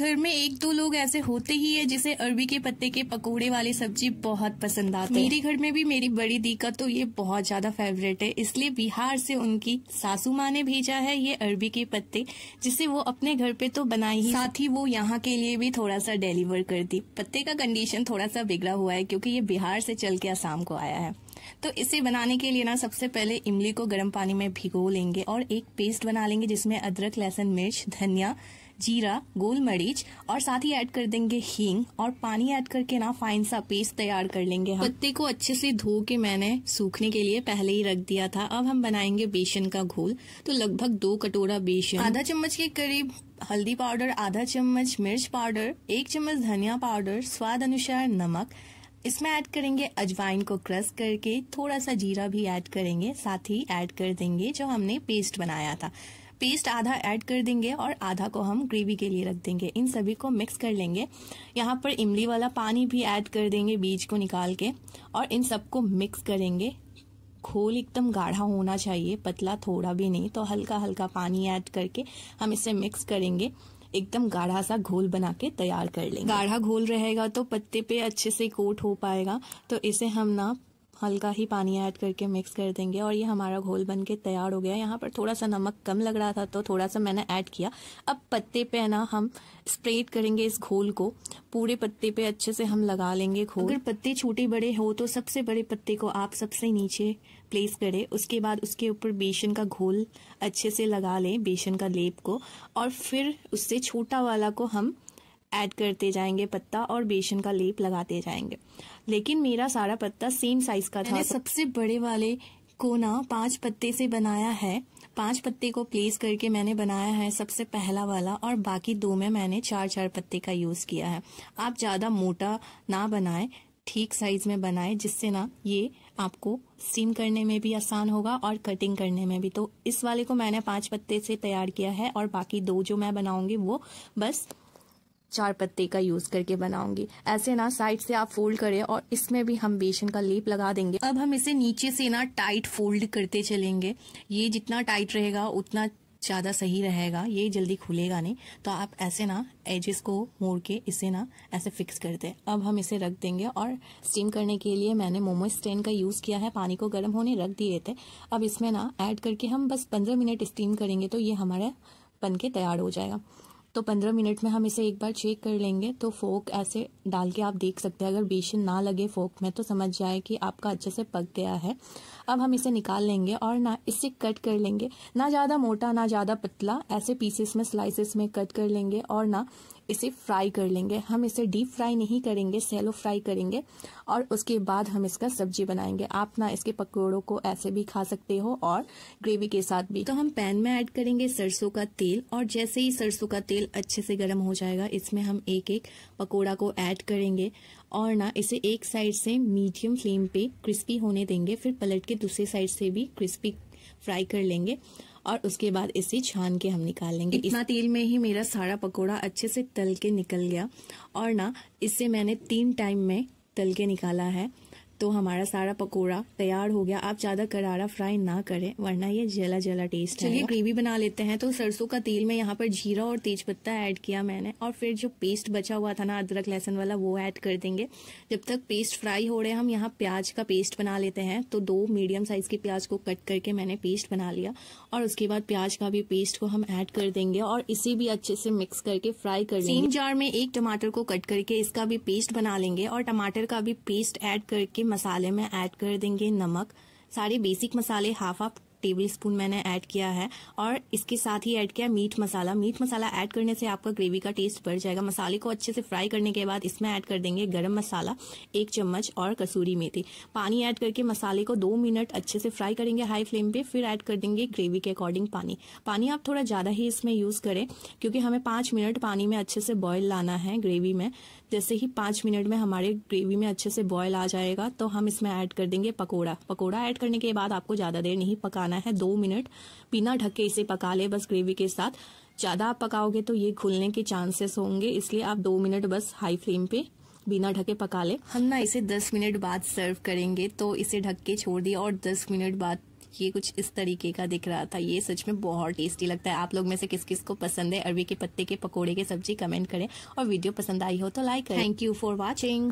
घर में एक दो लोग ऐसे होते ही है जिसे अरबी के पत्ते के पकोड़े वाली सब्जी बहुत पसंद आती है मेरे घर में भी मेरी बड़ी दी का तो ये बहुत ज्यादा फेवरेट है इसलिए बिहार से उनकी सासू माँ ने भेजा है ये अरबी के पत्ते जिसे वो अपने घर पे तो बनाई ही साथ ही वो यहाँ के लिए भी थोड़ा सा डिलीवर कर दी पत्ते का कंडीशन थोड़ा सा बिगड़ा हुआ है क्योंकि ये बिहार से चल के आसाम को आया है तो इसे बनाने के लिए ना सबसे पहले इमली को गर्म पानी में भिगो लेंगे और एक पेस्ट बना लेंगे जिसमें अदरक लहसुन मिर्च धनिया जीरा गोल मरीच और साथ ही ऐड कर देंगे हींग और पानी ऐड करके ना फाइन सा पेस्ट तैयार कर लेंगे हम पत्ते को अच्छे से धो के मैंने सूखने के लिए पहले ही रख दिया था अब हम बनाएंगे बेसन का घोल तो लगभग दो कटोरा बेसन आधा चम्मच के करीब हल्दी पाउडर आधा चम्मच मिर्च पाउडर एक चम्मच धनिया पाउडर स्वाद अनुसार नमक इसमें ऐड करेंगे अजवाइन को क्रश करके थोड़ा सा जीरा भी ऐड करेंगे साथ ही ऐड कर देंगे जो हमने पेस्ट बनाया था पेस्ट आधा ऐड कर देंगे और आधा को हम ग्रेवी के लिए रख देंगे इन सभी को मिक्स कर लेंगे यहाँ पर इमली वाला पानी भी ऐड कर देंगे बीज को निकाल के और इन सबको मिक्स करेंगे घोल एकदम गाढ़ा होना चाहिए पतला थोड़ा भी नहीं तो हल्का हल्का पानी ऐड करके हम इसे मिक्स करेंगे एकदम गाढ़ा सा घोल बना के तैयार कर लेंगे गाढ़ा घोल रहेगा तो पत्ते पे अच्छे से कोट हो पाएगा तो इसे हम ना हल्का ही पानी ऐड करके मिक्स कर देंगे और ये हमारा घोल बन के तैयार हो गया यहाँ पर थोड़ा सा नमक कम लग रहा था तो थोड़ा सा मैंने ऐड किया अब पत्ते पे ना हम स्प्रेड करेंगे इस घोल को पूरे पत्ते पे अच्छे से हम लगा लेंगे घोल अगर पत्ते छोटे बड़े हो तो सबसे बड़े पत्ते को आप सबसे नीचे प्लेस करें उसके बाद उसके ऊपर बेसन का घोल अच्छे से लगा लें बेसन का लेप को और फिर उससे छोटा वाला को हम ऐड करते जाएंगे पत्ता और बेसन का लेप लगाते जाएंगे लेकिन मेरा सारा पत्ता सेम साइज का था सबसे बड़े वाले को ना पांच पत्ते से बनाया है पांच पत्ते को प्लेस करके मैंने बनाया है सबसे पहला वाला और बाकी दो में मैंने चार चार पत्ते का यूज़ किया है आप ज़्यादा मोटा ना बनाए ठीक साइज में बनाए जिससे ना ये आपको स्टीम करने में भी आसान होगा और कटिंग करने में भी तो इस वाले को मैंने पांच पत्ते से तैयार किया है और बाकी दो जो मैं बनाऊंगी वो बस चार पत्ते का यूज करके बनाऊंगी ऐसे ना साइड से आप फोल्ड करें और इसमें भी हम बेसन का लेप लगा देंगे अब हम इसे नीचे से ना टाइट फोल्ड करते चलेंगे ये जितना टाइट रहेगा उतना ज़्यादा सही रहेगा ये जल्दी खुलेगा नहीं तो आप ऐसे ना एजेस को मोड़ के इसे ना ऐसे फिक्स कर दें अब हम इसे रख देंगे और स्टीम करने के लिए मैंने मोमो स्टैंड का यूज़ किया है पानी को गर्म होने रख दिए थे अब इसमें ना ऐड करके हम बस पंद्रह मिनट स्टीम करेंगे तो ये हमारा बन के तैयार हो जाएगा तो पंद्रह मिनट में हम इसे एक बार चेक कर लेंगे तो फोक ऐसे डाल के आप देख सकते हैं अगर बेसन ना लगे फोक में तो समझ जाए कि आपका अच्छे से पक गया है अब हम इसे निकाल लेंगे और ना इससे कट कर लेंगे ना ज़्यादा मोटा ना ज़्यादा पतला ऐसे पीसेस में स्लाइसेस में कट कर लेंगे और ना इसे फ्राई कर लेंगे हम इसे डीप फ्राई नहीं करेंगे सैलो फ्राई करेंगे और उसके बाद हम इसका सब्जी बनाएंगे आप ना इसके पकौड़ों को ऐसे भी खा सकते हो और ग्रेवी के साथ भी तो हम पैन में ऐड करेंगे सरसों का तेल और जैसे ही सरसों का तेल अच्छे से गर्म हो जाएगा इसमें हम एक एक पकौड़ा को ऐड करेंगे और ना इसे एक साइड से मीडियम फ्लेम पे क्रिस्पी होने देंगे फिर पलट के दूसरे साइड से भी क्रिस्पी फ्राई कर लेंगे और उसके बाद इसे छान के हम निकाल लेंगे इतना तेल में ही मेरा सारा पकोड़ा अच्छे से तल के निकल गया और ना इसे मैंने तीन टाइम में तल के निकाला है तो हमारा सारा पकोड़ा तैयार हो गया आप ज़्यादा करारा फ्राई ना करें वरना ये जला जला टेस्ट चलिए ग्रेवी बना लेते हैं तो सरसों का तेल में यहाँ पर जीरा और तेज पत्ता ऐड किया मैंने और फिर जो पेस्ट बचा हुआ था ना अदरक लहसन वाला वो ऐड कर देंगे जब तक पेस्ट फ्राई हो रहे हम यहाँ प्याज का पेस्ट बना लेते हैं तो दो मीडियम साइज के प्याज को कट करके मैंने पेस्ट बना लिया और उसके बाद प्याज का भी पेस्ट को हम ऐड कर देंगे और इसे भी अच्छे से मिक्स करके फ्राई कर लेंगे जार में एक टमाटर को कट करके इसका भी पेस्ट बना लेंगे और टमाटर का भी पेस्ट ऐड करके मसाले में ऐड कर देंगे नमक सारे बेसिक मसाले हाफ हाफ टेबल स्पून मैंने ऐड किया है और इसके साथ ही ऐड किया मीट मसाला मीट मसाला ऐड करने से आपका ग्रेवी का टेस्ट बढ़ जाएगा मसाले को अच्छे से फ्राई करने के बाद इसमें ऐड कर देंगे गर्म मसाला एक चम्मच और कसूरी मेथी पानी ऐड करके मसाले को दो मिनट अच्छे से फ्राई करेंगे हाई फ्लेम पे फिर ऐड कर देंगे ग्रेवी के अकॉर्डिंग पानी पानी आप थोड़ा ज़्यादा ही इसमें यूज़ करें क्योंकि हमें पाँच मिनट पानी में अच्छे से बॉयल लाना है ग्रेवी में जैसे ही पाँच मिनट में हमारे ग्रेवी में अच्छे से बॉयल आ जाएगा तो हम इसमें ऐड कर देंगे पकौड़ा पकौड़ा ऐड करने के बाद आपको ज़्यादा देर नहीं पकाना पकाना है दो मिनट बिना ढके इसे पका ले बस ग्रेवी के साथ ज़्यादा आप पकाओगे तो ये घुलने के चांसेस होंगे इसलिए आप दो मिनट बस हाई फ्लेम पे बिना ढके पका ले हम ना इसे दस मिनट बाद सर्व करेंगे तो इसे ढक के छोड़ दिया और दस मिनट बाद ये कुछ इस तरीके का दिख रहा था ये सच में बहुत टेस्टी लगता है आप लोग में से किस किस को पसंद है अरबी के पत्ते के पकोड़े की सब्जी कमेंट करें और वीडियो पसंद आई हो तो लाइक करें थैंक यू फॉर वॉचिंग